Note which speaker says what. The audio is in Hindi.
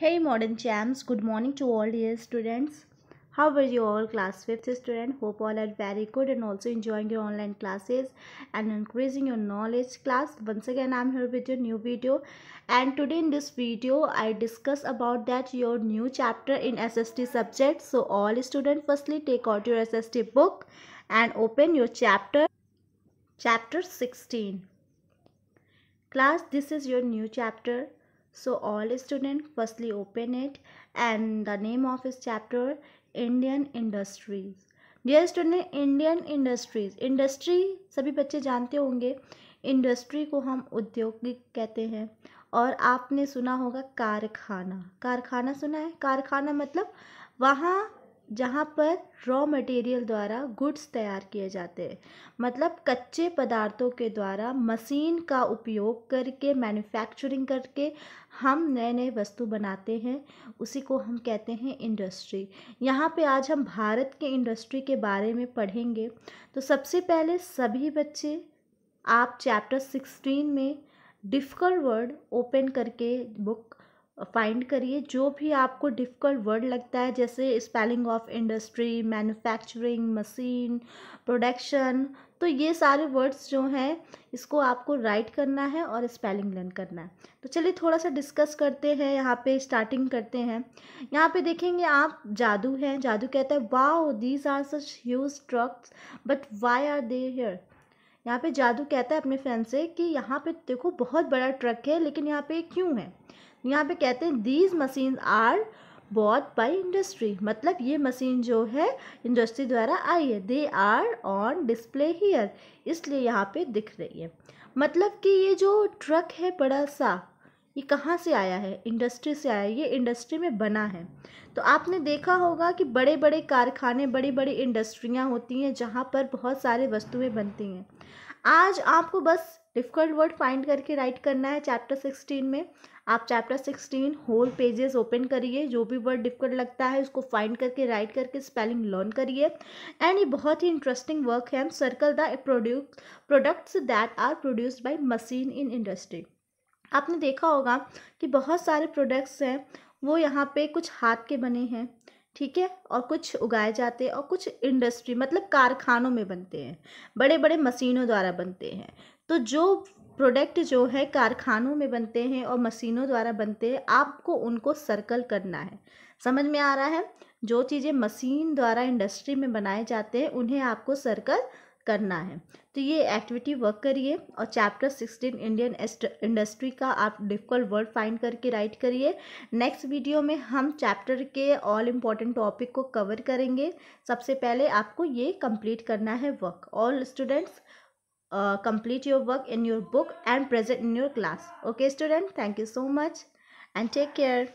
Speaker 1: Hey modern champs, good morning to all dear students. How are you all class 5th student? Hope all are very good and also enjoying your online classes and increasing your knowledge class. Once again I'm here with your new video and today in this video I discuss about that your new chapter in SST subject. So all students firstly take out your SST book and open your chapter chapter 16. Class this is your new chapter so all student firstly open it and the name of his chapter indian industries dear student indian industries industry sabhi bacche jante honge industry ko hum udyogik kehte hain और आपने सुना होगा कारखाना कारखाना सुना है कारखाना मतलब वहाँ जहाँ पर रॉ मटेरियल द्वारा गुड्स तैयार किए जाते हैं मतलब कच्चे पदार्थों के द्वारा मशीन का उपयोग करके मैन्युफैक्चरिंग करके हम नए नए वस्तु बनाते हैं उसी को हम कहते हैं इंडस्ट्री यहाँ पे आज हम भारत के इंडस्ट्री के बारे में पढ़ेंगे तो सबसे पहले सभी बच्चे आप चैप्टर सिक्सटीन में डिफ़िकल्ट वर्ड ओपन करके बुक फाइंड करिए जो भी आपको डिफ़िकल्ट वर्ड लगता है जैसे spelling of industry manufacturing machine production तो ये सारे वर्ड्स जो हैं इसको आपको राइट करना है और स्पेलिंग लर्न करना है तो चलिए थोड़ा सा डिस्कस करते हैं यहाँ पे स्टार्टिंग करते हैं यहाँ पे देखेंगे आप जादू हैं जादू कहता है wow these are such huge trucks but why are they here यहाँ पे जादू कहता है अपने फ्रेंड से कि यहाँ पे देखो बहुत बड़ा ट्रक है लेकिन यहाँ पे क्यों है यहाँ पे कहते हैं these machine are bought by industry मतलब ये मशीन जो है इंडस्ट्री द्वारा आई है they are on display here इसलिए यहाँ पे दिख रही है मतलब कि ये जो ट्रक है बड़ा सा ये कहाँ से आया है इंडस्ट्री से आया है ये इंडस्ट्री में बना है तो आपने देखा होगा कि बड़े बड़े कारखाने बड़ी बड़ी इंडस्ट्रियाँ होती हैं जहाँ पर बहुत सारे वस्तुएँ बनती हैं आज आपको बस डिफ़िकल्ट वर्ड फाइंड करके राइट करना है चैप्टर सिक्सटीन में आप chapter sixteen whole pages open करिए जो भी वर्ड डिफ़िकल्ट लगता है उसको फाइंड करके राइट करके स्पेलिंग लर्न करिए एंड ये बहुत ही इंटरेस्टिंग वर्क है circle the produce products that are produced by machine in industry आपने देखा होगा कि बहुत सारे प्रोडक्ट्स हैं वो यहाँ पे कुछ हाथ के बने हैं ठीक है और कुछ उगाए जाते हैं और कुछ इंडस्ट्री मतलब कारखानों में बनते हैं बड़े बड़े मशीनों द्वारा बनते हैं तो जो प्रोडक्ट जो है कारखानों में बनते हैं और मशीनों द्वारा बनते हैं आपको उनको सर्कल करना है समझ में आ रहा है जो चीज़ें मशीन द्वारा इंडस्ट्री में बनाए जाते हैं उन्हें आपको सर्कल करना है तो ये एक्टिविटी वर्क करिए और चैप्टर सिक्सटीन इंडियन इंडस्ट्री का आप डिफिकल्ट वर्ड फाइंड करके राइट करिए नेक्स्ट वीडियो में हम चैप्टर के ऑल इम्पॉर्टेंट टॉपिक को कवर करेंगे सबसे पहले आपको ये कंप्लीट करना है work all students uh, complete your work in your book and present in your class okay student thank you so much and take care